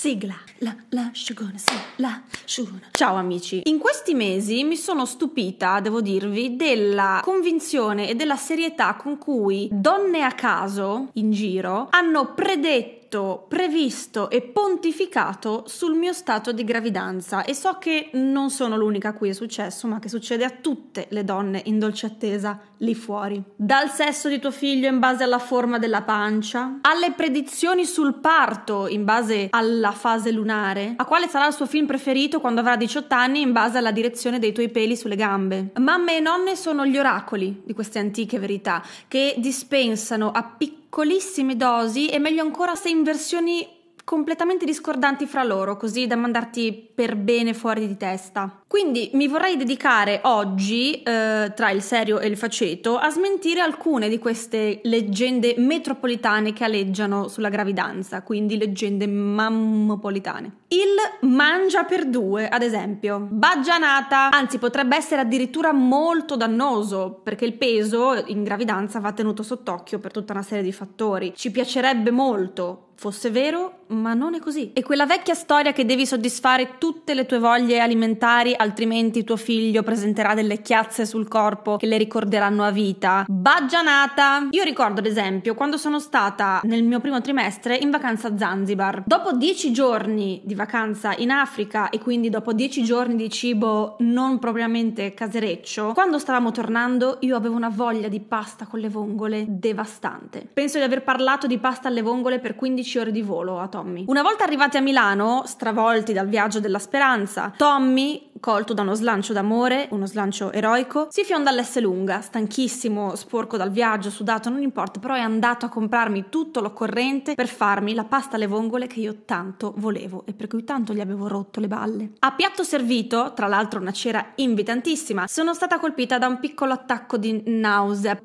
Sigla. La, la, sciugona, sì, la, sciugona. Ciao amici, in questi mesi mi sono stupita, devo dirvi, della convinzione e della serietà con cui donne a caso in giro hanno predetto detto, previsto e pontificato sul mio stato di gravidanza e so che non sono l'unica a cui è successo, ma che succede a tutte le donne in dolce attesa lì fuori. Dal sesso di tuo figlio in base alla forma della pancia, alle predizioni sul parto in base alla fase lunare, a quale sarà il suo film preferito quando avrà 18 anni in base alla direzione dei tuoi peli sulle gambe. Mamme e nonne sono gli oracoli di queste antiche verità che dispensano a piccoli piccolissime dosi e meglio ancora se in versioni completamente discordanti fra loro, così da mandarti per bene fuori di testa. Quindi mi vorrei dedicare oggi, eh, tra il serio e il faceto, a smentire alcune di queste leggende metropolitane che aleggiano sulla gravidanza, quindi leggende mammopolitane. Il mangia per due, ad esempio. Baggianata! Anzi, potrebbe essere addirittura molto dannoso, perché il peso in gravidanza va tenuto sott'occhio per tutta una serie di fattori. Ci piacerebbe molto, fosse vero, ma non è così. E quella vecchia storia che devi soddisfare tutte le tue voglie alimentari, altrimenti tuo figlio presenterà delle chiazze sul corpo che le ricorderanno a vita. Baggianata! Io ricordo, ad esempio, quando sono stata nel mio primo trimestre in vacanza a Zanzibar. Dopo dieci giorni di vacanza in Africa e quindi dopo dieci giorni di cibo non propriamente casereccio, quando stavamo tornando io avevo una voglia di pasta con le vongole devastante. Penso di aver parlato di pasta alle vongole per 15 ore di volo a Tommy. Una volta arrivati a Milano, stravolti dal viaggio della speranza, Tommy colto da uno slancio d'amore, uno slancio eroico, si fionda all'S lunga, stanchissimo, sporco dal viaggio, sudato, non importa, però è andato a comprarmi tutto l'occorrente per farmi la pasta alle vongole che io tanto volevo e per cui tanto gli avevo rotto le balle. A piatto servito, tra l'altro una cera invitantissima, sono stata colpita da un piccolo attacco di nausea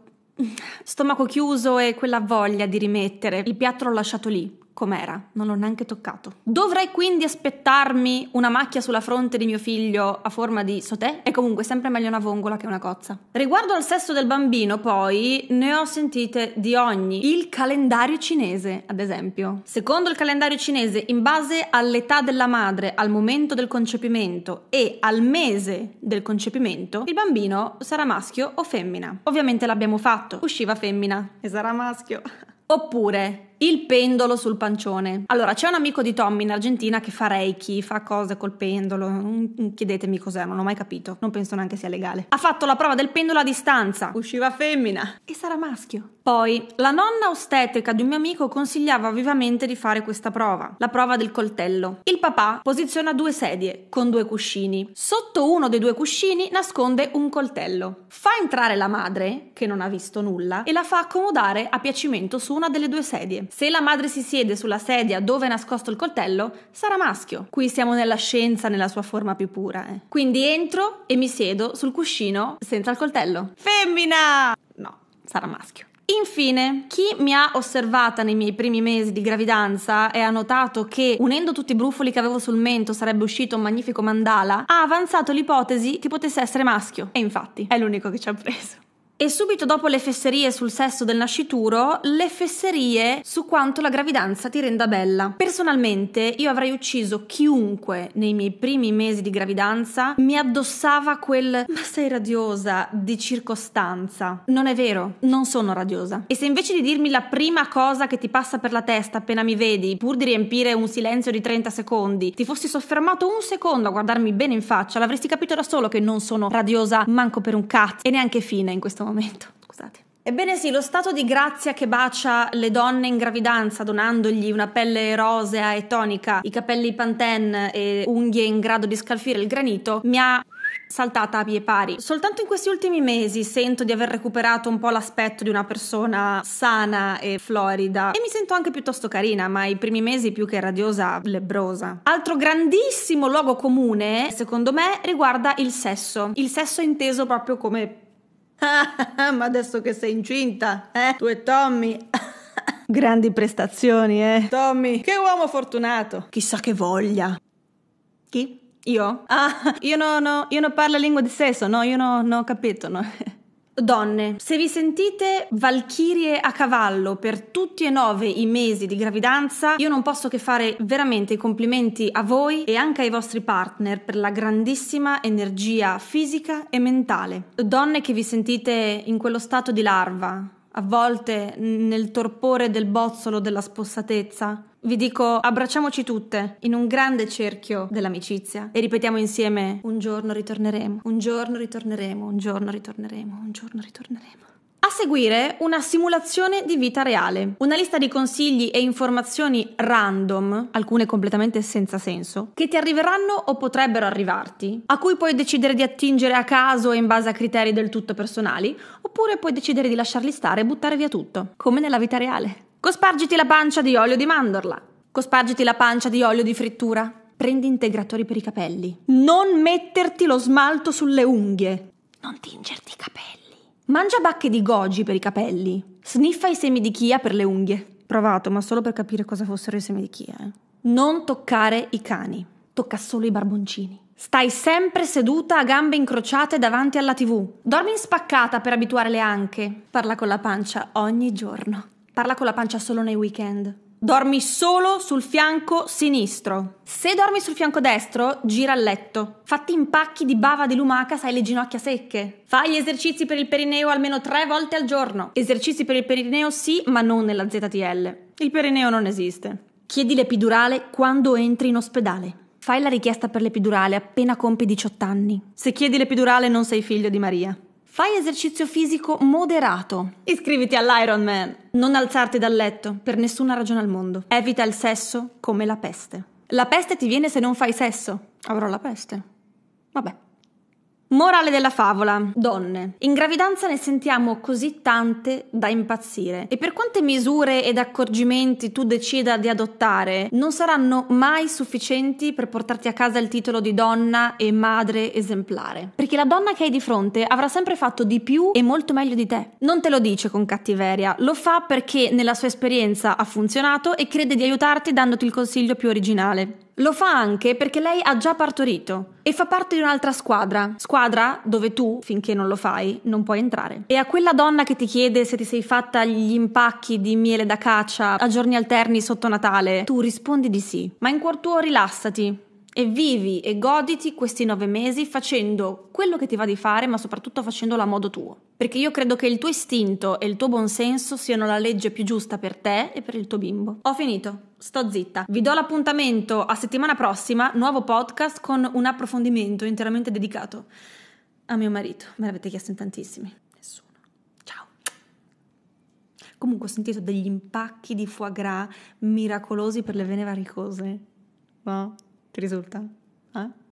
stomaco chiuso e quella voglia di rimettere. Il piatto l'ho lasciato lì com'era, non l'ho neanche toccato. Dovrei quindi aspettarmi una macchia sulla fronte di mio figlio a forma di sotè? È comunque sempre meglio una vongola che una cozza. Riguardo al sesso del bambino, poi, ne ho sentite di ogni. Il calendario cinese, ad esempio. Secondo il calendario cinese, in base all'età della madre, al momento del concepimento e al mese del concepimento, il bambino sarà maschio o femmina. Ovviamente l'abbiamo fatto, usciva femmina e sarà maschio. Oppure il pendolo sul pancione. Allora, c'è un amico di Tommy in Argentina che fa reiki, fa cose col pendolo, non mm, mm, chiedetemi cos'è, non ho mai capito, non penso neanche sia legale. Ha fatto la prova del pendolo a distanza, usciva femmina e sarà maschio. Poi, la nonna ostetrica di un mio amico consigliava vivamente di fare questa prova, la prova del coltello. Il papà posiziona due sedie con due cuscini. Sotto uno dei due cuscini nasconde un coltello. Fa entrare la madre, che non ha visto nulla, e la fa accomodare a piacimento su una delle due sedie. Se la madre si siede sulla sedia dove è nascosto il coltello, sarà maschio. Qui siamo nella scienza nella sua forma più pura. Eh. Quindi entro e mi siedo sul cuscino senza il coltello. Femmina! No, sarà maschio. Infine, chi mi ha osservata nei miei primi mesi di gravidanza e ha notato che, unendo tutti i brufoli che avevo sul mento, sarebbe uscito un magnifico mandala, ha avanzato l'ipotesi che potesse essere maschio. E infatti, è l'unico che ci ha preso. E subito dopo le fesserie sul sesso del nascituro, le fesserie su quanto la gravidanza ti renda bella. Personalmente io avrei ucciso chiunque nei miei primi mesi di gravidanza mi addossava quel ma sei radiosa di circostanza. Non è vero, non sono radiosa. E se invece di dirmi la prima cosa che ti passa per la testa appena mi vedi, pur di riempire un silenzio di 30 secondi, ti fossi soffermato un secondo a guardarmi bene in faccia, l'avresti capito da solo che non sono radiosa manco per un cazzo e neanche fine in questo questo momento. Scusate. Ebbene sì, lo stato di grazia che bacia le donne in gravidanza donandogli una pelle rosea e tonica, i capelli panten e unghie in grado di scalfire il granito mi ha saltata a pie pari. Soltanto in questi ultimi mesi sento di aver recuperato un po' l'aspetto di una persona sana e florida e mi sento anche piuttosto carina, ma i primi mesi più che radiosa, lebrosa. Altro grandissimo luogo comune, secondo me, riguarda il sesso. Il sesso inteso proprio come ma adesso che sei incinta, eh? Tu e Tommy. Grandi prestazioni, eh? Tommy, che uomo fortunato. Chissà che voglia. Chi? Io? Ah, io no, no, non parlo lingua di sesso, no, io non no ho capito, no. Donne, se vi sentite valchirie a cavallo per tutti e nove i mesi di gravidanza, io non posso che fare veramente i complimenti a voi e anche ai vostri partner per la grandissima energia fisica e mentale. Donne che vi sentite in quello stato di larva, a volte nel torpore del bozzolo della spossatezza, vi dico abbracciamoci tutte in un grande cerchio dell'amicizia e ripetiamo insieme un giorno ritorneremo, un giorno ritorneremo, un giorno ritorneremo, un giorno ritorneremo. A seguire una simulazione di vita reale, una lista di consigli e informazioni random, alcune completamente senza senso, che ti arriveranno o potrebbero arrivarti, a cui puoi decidere di attingere a caso e in base a criteri del tutto personali, oppure puoi decidere di lasciarli stare e buttare via tutto, come nella vita reale. Cospargiti la pancia di olio di mandorla. Cospargiti la pancia di olio di frittura. Prendi integratori per i capelli. Non metterti lo smalto sulle unghie. Non tingerti i capelli. Mangia bacche di goji per i capelli. Sniffa i semi di chia per le unghie. Provato, ma solo per capire cosa fossero i semi di chia. Eh. Non toccare i cani. Tocca solo i barboncini. Stai sempre seduta a gambe incrociate davanti alla tv. Dormi in spaccata per abituare le anche. Parla con la pancia ogni giorno. Parla con la pancia solo nei weekend. Dormi solo sul fianco sinistro. Se dormi sul fianco destro, gira il letto. Fatti impacchi di bava di lumaca se hai le ginocchia secche. Fai gli esercizi per il perineo almeno tre volte al giorno. Esercizi per il perineo sì, ma non nella ZTL. Il perineo non esiste. Chiedi l'epidurale quando entri in ospedale. Fai la richiesta per l'epidurale appena compi 18 anni. Se chiedi l'epidurale non sei figlio di Maria. Fai esercizio fisico moderato. Iscriviti all'Ironman. Non alzarti dal letto, per nessuna ragione al mondo. Evita il sesso come la peste. La peste ti viene se non fai sesso. Avrò la peste. Vabbè. Morale della favola. Donne. In gravidanza ne sentiamo così tante da impazzire e per quante misure ed accorgimenti tu decida di adottare, non saranno mai sufficienti per portarti a casa il titolo di donna e madre esemplare. Perché la donna che hai di fronte avrà sempre fatto di più e molto meglio di te. Non te lo dice con cattiveria, lo fa perché nella sua esperienza ha funzionato e crede di aiutarti dandoti il consiglio più originale. Lo fa anche perché lei ha già partorito e fa parte di un'altra squadra, squadra dove tu, finché non lo fai, non puoi entrare. E a quella donna che ti chiede se ti sei fatta gli impacchi di miele da caccia a giorni alterni sotto Natale, tu rispondi di sì, ma in cuor tuo rilassati, e vivi e goditi questi nove mesi facendo quello che ti va di fare, ma soprattutto facendolo a modo tuo. Perché io credo che il tuo istinto e il tuo buonsenso siano la legge più giusta per te e per il tuo bimbo. Ho finito. Sto zitta. Vi do l'appuntamento a settimana prossima, nuovo podcast con un approfondimento interamente dedicato a mio marito. Me l'avete chiesto in tantissimi. Nessuno. Ciao. Comunque ho sentito degli impacchi di foie gras miracolosi per le vene varicose. No? результат, а?